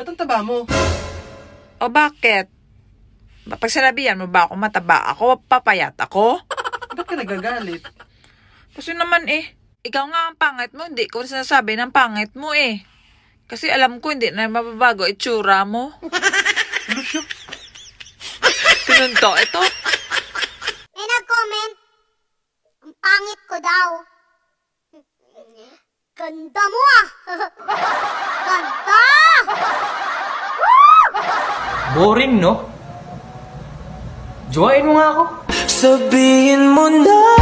Ba't ang taba mo? O bakit? Pag sinabihan mo ba ako mataba ako, papayat ako? Ba't ka nagagalit? Kasi naman eh, ikaw nga ang pangit mo, hindi ko sinasabi ng pangit mo eh. Kasi alam ko hindi na mababago itsura mo. ano siya? to, ito. May nag-comment, ang pangit ko daw. Ganda mo ah! Boring, no? Join mo nga ako. Sabihin mo na